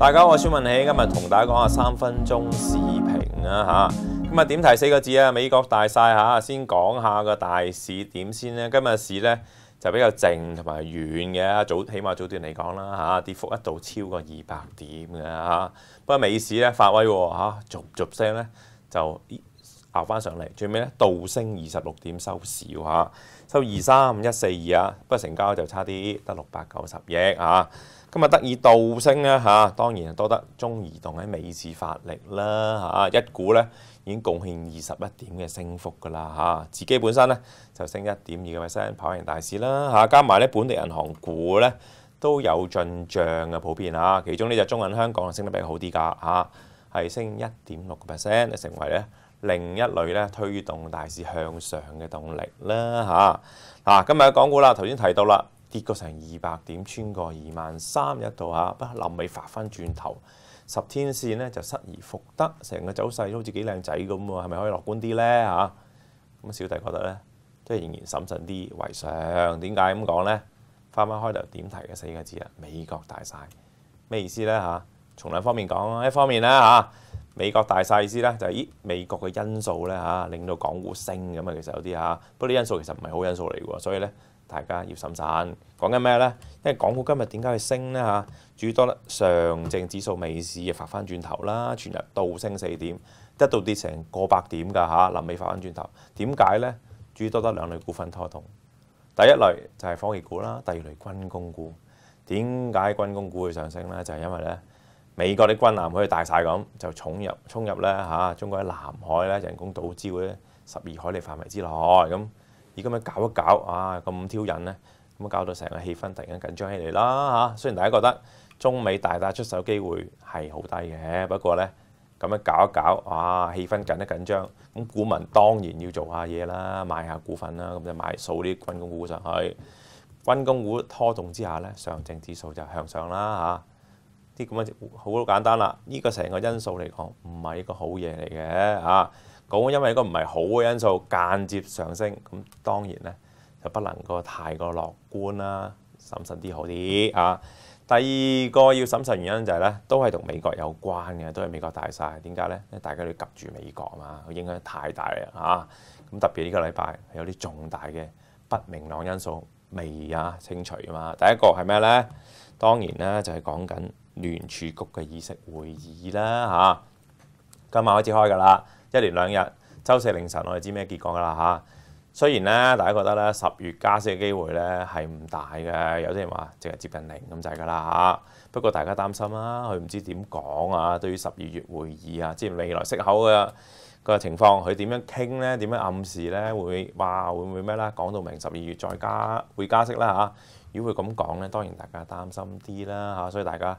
大家好，我系萧文喜，今日同大家讲下三分钟视频啊吓。今日点提四个字啊，美国大晒吓，先讲下个大市点先咧。今日市咧就比较静同埋远嘅，早起码早段嚟讲啦吓，跌幅一度超过二百点嘅吓。不过美市咧发威喎吓，逐逐声咧就熬翻上嚟，最尾咧倒升二十六点收市喎吓，收二三五一四二啊。不过成交就差啲得六百九十亿啊。今日得以道升啦嚇，當然多得中移動喺美市發力啦嚇，一股咧已經貢獻二十一點嘅升幅噶啦嚇，自己本身咧就升一點二個 percent 跑贏大市啦嚇，加埋咧本地銀行股咧都有進漲嘅普遍嚇，其中呢就中銀香港啊升得比較好啲噶嚇，係升一點六個 percent，成為咧另一類咧推動大市向上嘅動力啦嚇。嗱今日嘅港股啦，頭先提到啦。跌過成二百點，穿過二萬三一度嚇，不臨尾發翻轉頭，十天線咧就失而復得，成個走勢都好似幾靚仔咁喎，係咪可以樂觀啲咧嚇？咁小弟覺得咧，即係仍然審慎啲為上。點解咁講咧？翻翻開頭點提嘅四個字啊，美國大晒，咩意思咧嚇？從兩方面講，一方面咧嚇。美國大細意思咧，就係咦美國嘅因素咧嚇，令到港股升咁啊！其實有啲嚇，不過啲因素其實唔係好因素嚟嘅喎，所以咧大家要審慎。講緊咩咧？因為港股今日點解會升咧嚇？主多上證指數未市啊，發翻轉頭啦，全日倒升四點，一度跌成過百點㗎嚇，臨尾發翻轉頭。點解咧？主多得兩類股份拖動，第一類就係科技股啦，第二類軍工股。點解軍工股會上升咧？就係因為咧。美國啲軍艦可以大曬咁，就重入衝入咧嚇中國喺南海咧人工島礁咧十二海里範圍之內咁，而咁樣搞一搞啊咁挑引咧，咁啊搞到成個氣氛突然間緊張起嚟啦嚇。雖然大家覺得中美大打出手機會係好低嘅，不過咧咁樣搞一搞啊氣氛緊一緊張，咁股民當然要做下嘢啦，買下股份啦，咁就買數啲軍工股上去，軍工股拖動之下咧上證指數就向上啦嚇。啲咁嘅好簡單啦，呢個成個因素嚟講唔係一個好嘢嚟嘅啊，咁因為一個唔係好嘅因素間接上升，咁當然咧就不能個太過樂觀啦，審慎啲好啲啊。第二個要審慎原因就係咧，都係同美國有關嘅，都係美國大晒。點解咧？因大家都及住美國啊嘛，影響太大啦啊。咁特別呢個禮拜有啲重大嘅不明朗因素未啊清除啊嘛。第一個係咩咧？當然咧就係講緊。聯儲局嘅意識會議啦嚇，今晚開始開㗎啦，一連兩日，周四凌晨我哋知咩結果㗎啦嚇。雖然咧，大家覺得咧十月加息嘅機會咧係唔大嘅，有啲人話淨係接近零咁就係㗎啦嚇。不過大家擔心啦，佢唔知點講啊，對於十二月會議啊，即係未來息口嘅個情況，佢點樣傾咧？點樣暗示咧？會哇會唔會咩啦？講到明十二月再加會加息啦嚇。如果佢咁講咧，當然大家擔心啲啦嚇，所以大家。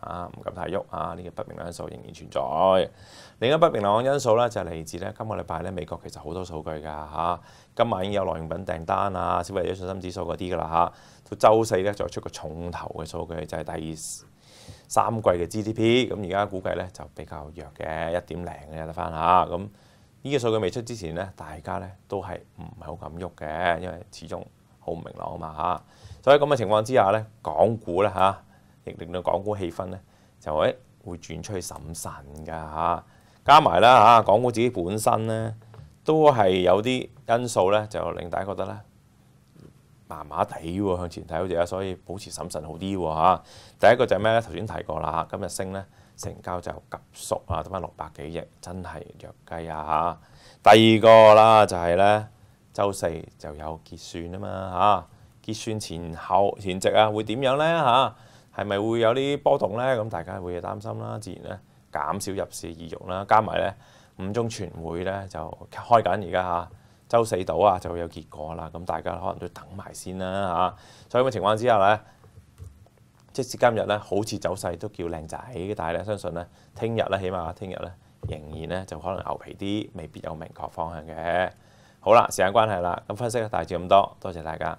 啊，唔敢太喐啊！呢個不明朗因素仍然存在。另一不明朗因素咧，就係嚟自咧今個禮拜咧美國其實好多數據㗎嚇。今晚已經有耐用品訂單啊、消費者信心指數嗰啲㗎啦嚇。到週四咧再出個重頭嘅數據，就係第三季嘅 GDP。咁而家估計咧就比較弱嘅一點零嘅得翻嚇。咁呢個數據未出之前咧，大家咧都係唔係好咁喐嘅，因為始終好唔明朗啊嘛所以咁嘅情況之下咧，港股咧亦令到港股氣氛咧，就誒會轉出去審慎噶嚇。加埋啦嚇，港股自己本身咧都係有啲因素咧，就令大家覺得咧麻麻地喎向前睇似啊，所以保持審慎好啲喎第一個就係咩咧？頭先提過啦，今日升咧成交就急縮啊，得翻六百幾億，真係弱雞啊第二個啦就係咧，周四就有結算啊嘛嚇，結算前後前夕啊會點樣咧係咪會有啲波動咧？咁大家會擔心啦，自然咧減少入市意欲啦。加埋咧五中全會咧就開緊而家嚇，周四到啊就會有結果啦。咁大家可能都等埋先啦嚇。以咁嘅情況之下咧，即使今日咧好似走勢都叫靚仔，但係咧相信咧聽日咧起碼聽日咧仍然咧就可能牛皮啲，未必有明確方向嘅。好啦，時間關係啦，咁分析大致咁多，多謝大家。